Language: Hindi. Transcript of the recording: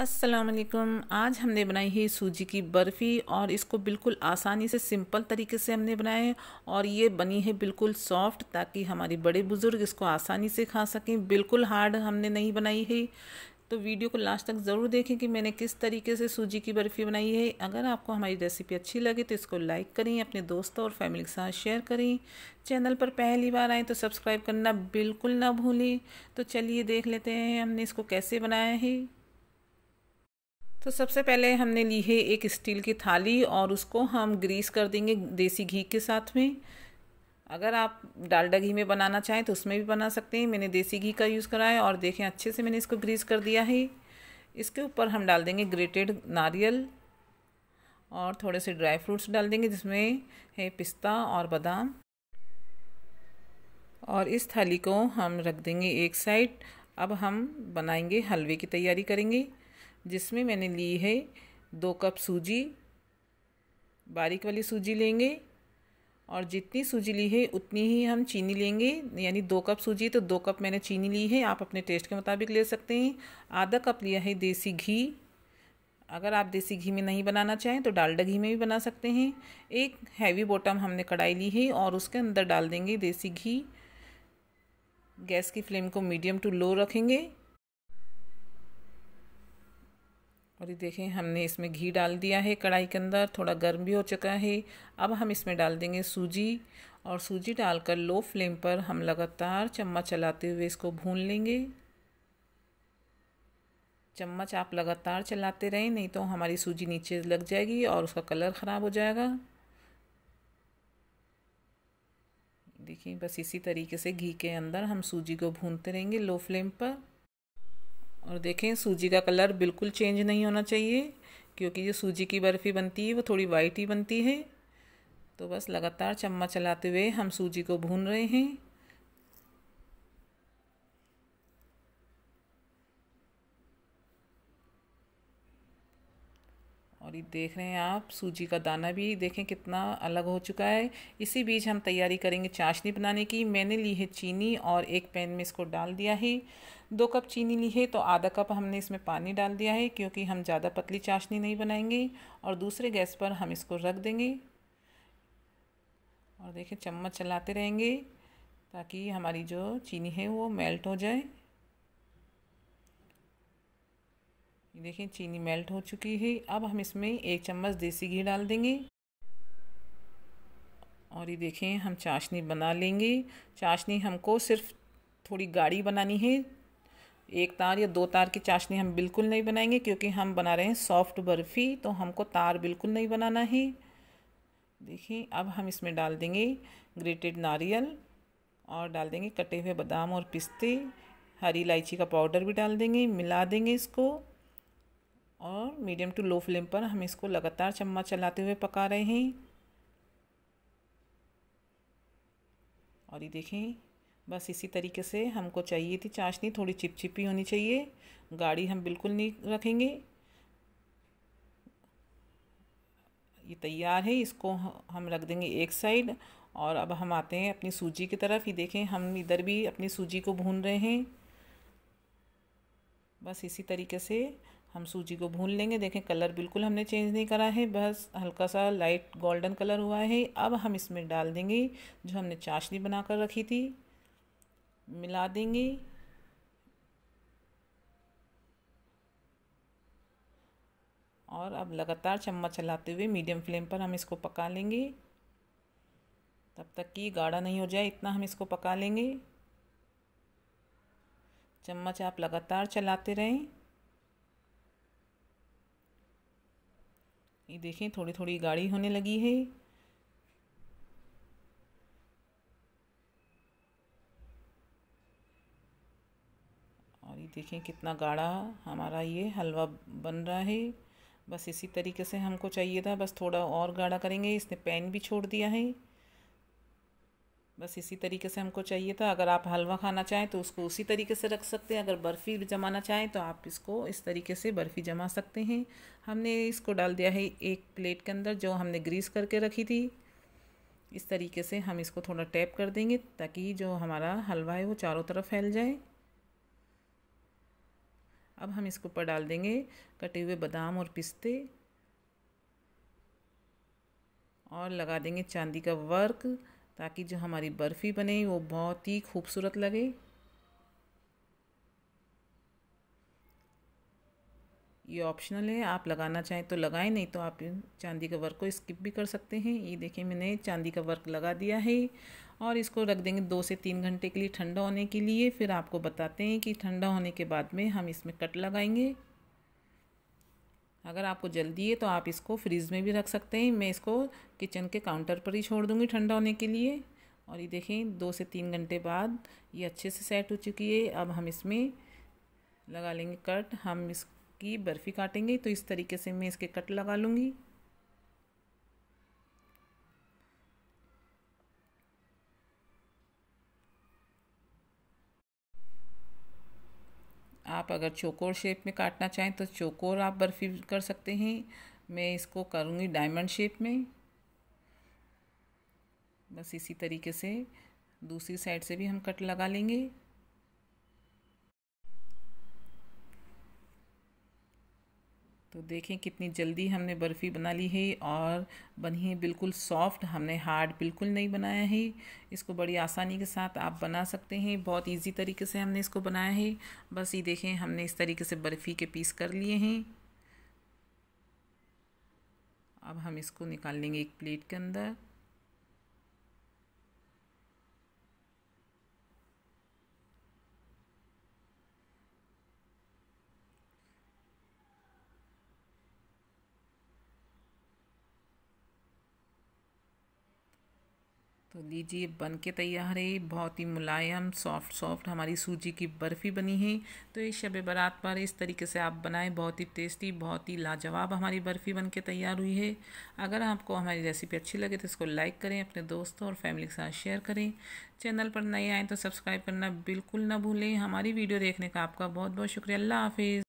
अस्सलाम वालेकुम आज हमने बनाई है सूजी की बर्फ़ी और इसको बिल्कुल आसानी से सिंपल तरीके से हमने बनाया है और ये बनी है बिल्कुल सॉफ्ट ताकि हमारे बड़े बुज़ुर्ग इसको आसानी से खा सकें बिल्कुल हार्ड हमने नहीं बनाई है तो वीडियो को लास्ट तक ज़रूर देखें कि मैंने किस तरीके से सूजी की बर्फ़ी बनाई है अगर आपको हमारी रेसिपी अच्छी लगे तो इसको लाइक करें अपने दोस्तों और फैमिली के साथ शेयर करें चैनल पर पहली बार आएँ तो सब्सक्राइब करना बिल्कुल ना भूलें तो चलिए देख लेते हैं हमने इसको कैसे बनाया है तो सबसे पहले हमने ली है एक स्टील की थाली और उसको हम ग्रीस कर देंगे देसी घी के साथ में अगर आप डालडा घी में बनाना चाहें तो उसमें भी बना सकते हैं मैंने देसी घी का यूज़ करा है और देखें अच्छे से मैंने इसको ग्रीस कर दिया है इसके ऊपर हम डाल देंगे ग्रेटेड नारियल और थोड़े से ड्राई फ्रूट्स डाल देंगे जिसमें है पिस्ता और बादाम और इस थाली को हम रख देंगे एक साइड अब हम बनाएंगे हलवे की तैयारी करेंगे जिसमें मैंने ली है दो कप सूजी बारीक वाली सूजी लेंगे और जितनी सूजी ली है उतनी ही हम चीनी लेंगे यानी दो कप सूजी तो दो कप मैंने चीनी ली है आप अपने टेस्ट के मुताबिक ले सकते हैं आधा कप लिया है देसी घी अगर आप देसी घी में नहीं बनाना चाहें तो डालडा घी में भी बना सकते हैं एक हैवी बॉटम हमने कढ़ाई ली है और उसके अंदर डाल देंगे देसी घी गैस की फ्लेम को मीडियम टू लो रखेंगे और ये देखें हमने इसमें घी डाल दिया है कढ़ाई के अंदर थोड़ा गर्म भी हो चुका है अब हम इसमें डाल देंगे सूजी और सूजी डालकर लो फ्लेम पर हम लगातार चम्मच चलाते हुए इसको भून लेंगे चम्मच आप लगातार चलाते रहें नहीं तो हमारी सूजी नीचे लग जाएगी और उसका कलर ख़राब हो जाएगा देखिए बस इसी तरीके से घी के अंदर हम सूजी को भूनते रहेंगे लो फ्लेम पर और देखें सूजी का कलर बिल्कुल चेंज नहीं होना चाहिए क्योंकि जो सूजी की बर्फ़ी बनती है वो थोड़ी वाइट ही बनती है तो बस लगातार चम्मच चलाते हुए हम सूजी को भून रहे हैं और ये देख रहे हैं आप सूजी का दाना भी देखें कितना अलग हो चुका है इसी बीच हम तैयारी करेंगे चाशनी बनाने की मैंने ली है चीनी और एक पैन में इसको डाल दिया है दो कप चीनी ली है तो आधा कप हमने इसमें पानी डाल दिया है क्योंकि हम ज़्यादा पतली चाशनी नहीं बनाएंगे और दूसरे गैस पर हम इसको रख देंगे और देखें चम्मच चलाते रहेंगे ताकि हमारी जो चीनी है वो मेल्ट हो जाए देखें चीनी मेल्ट हो चुकी है अब हम इसमें एक चम्मच देसी घी डाल देंगे और ये देखें हम चाशनी बना लेंगे चाशनी हमको सिर्फ थोड़ी गाढ़ी बनानी है एक तार या दो तार की चाशनी हम बिल्कुल नहीं बनाएंगे क्योंकि हम बना रहे हैं सॉफ्ट बर्फ़ी तो हमको तार बिल्कुल नहीं बनाना है देखिए अब हम इसमें डाल देंगे ग्रेटेड नारियल और डाल देंगे कटे हुए बादाम और पिस्ते हरी इलायची का पाउडर भी डाल देंगे मिला देंगे इसको और मीडियम टू लो फ्लेम पर हम इसको लगातार चम्मच चलाते हुए पका रहे हैं और ये देखें बस इसी तरीके से हमको चाहिए थी चाशनी थोड़ी चिपचिपी होनी चाहिए गाढ़ी हम बिल्कुल नहीं रखेंगे ये तैयार है इसको हम रख देंगे एक साइड और अब हम आते हैं अपनी सूजी की तरफ ये देखें हम इधर भी अपनी सूजी को भून रहे हैं बस इसी तरीके से हम सूजी को भून लेंगे देखें कलर बिल्कुल हमने चेंज नहीं करा है बस हल्का सा लाइट गोल्डन कलर हुआ है अब हम इसमें डाल देंगे जो हमने चाशनी बना कर रखी थी मिला देंगे और अब लगातार चम्मच चलाते हुए मीडियम फ्लेम पर हम इसको पका लेंगे तब तक कि गाढ़ा नहीं हो जाए इतना हम इसको पका लेंगे चम्मच आप लगातार चलाते रहें ये देखें थोड़ी थोड़ी गाढ़ी होने लगी है और ये देखें कितना गाढ़ा हमारा ये हलवा बन रहा है बस इसी तरीके से हमको चाहिए था बस थोड़ा और गाढ़ा करेंगे इसने पैन भी छोड़ दिया है बस इसी तरीके से हमको चाहिए था अगर आप हलवा खाना चाहें तो उसको उसी तरीके से रख सकते हैं अगर बर्फ़ी जमाना चाहें तो आप इसको इस तरीके से बर्फ़ी जमा सकते हैं हमने इसको डाल दिया है एक प्लेट के अंदर जो हमने ग्रीस करके रखी थी इस तरीके से हम इसको थोड़ा टैप कर देंगे ताकि जो हमारा हलवा है वो चारों तरफ फैल जाए अब हम इसके ऊपर डाल देंगे कटे हुए बादाम और पिस्ते और लगा देंगे चांदी का वर्क ताकि जो हमारी बर्फ़ी बने वो बहुत ही खूबसूरत लगे ये ऑप्शनल है आप लगाना चाहें तो लगाएं नहीं तो आप चांदी का वर्क को स्किप भी कर सकते हैं ये देखिए मैंने चांदी का वर्क लगा दिया है और इसको रख देंगे दो से तीन घंटे के लिए ठंडा होने के लिए फिर आपको बताते हैं कि ठंडा होने के बाद में हम इसमें कट लगाएंगे अगर आपको जल्दी है तो आप इसको फ्रिज में भी रख सकते हैं मैं इसको किचन के काउंटर पर ही छोड़ दूँगी ठंडा होने के लिए और ये देखें दो से तीन घंटे बाद ये अच्छे से सेट हो चुकी है अब हम इसमें लगा लेंगे कट हम इसकी बर्फ़ी काटेंगे तो इस तरीके से मैं इसके कट लगा लूँगी आप अगर चोकोर शेप में काटना चाहें तो चोकोर आप बर्फी कर सकते हैं मैं इसको करूँगी डायमंड शेप में बस इसी तरीके से दूसरी साइड से भी हम कट लगा लेंगे तो देखें कितनी जल्दी हमने बर्फ़ी बना ली है और बनी है बिल्कुल सॉफ्ट हमने हार्ड बिल्कुल नहीं बनाया है इसको बड़ी आसानी के साथ आप बना सकते हैं बहुत इजी तरीके से हमने इसको बनाया है बस ये देखें हमने इस तरीके से बर्फ़ी के पीस कर लिए हैं अब हम इसको निकाल लेंगे एक प्लेट के अंदर तो लीजिए बन के तैयार है बहुत ही मुलायम सॉफ्ट सॉफ्ट हमारी सूजी की बर्फ़ी बनी है तो ये शब बारात पर इस तरीके से आप बनाएं बहुत ही टेस्टी बहुत ही लाजवाब हमारी बर्फ़ी बन के तैयार हुई है अगर आपको हमारी रेसिपी अच्छी लगे तो इसको लाइक करें अपने दोस्तों और फैमिली के साथ शेयर करें चैनल पर नए आएँ तो सब्सक्राइब करना बिल्कुल ना भूलें हमारी वीडियो देखने का आपका बहुत बहुत शुक्रिया अल्लाह हाफिज़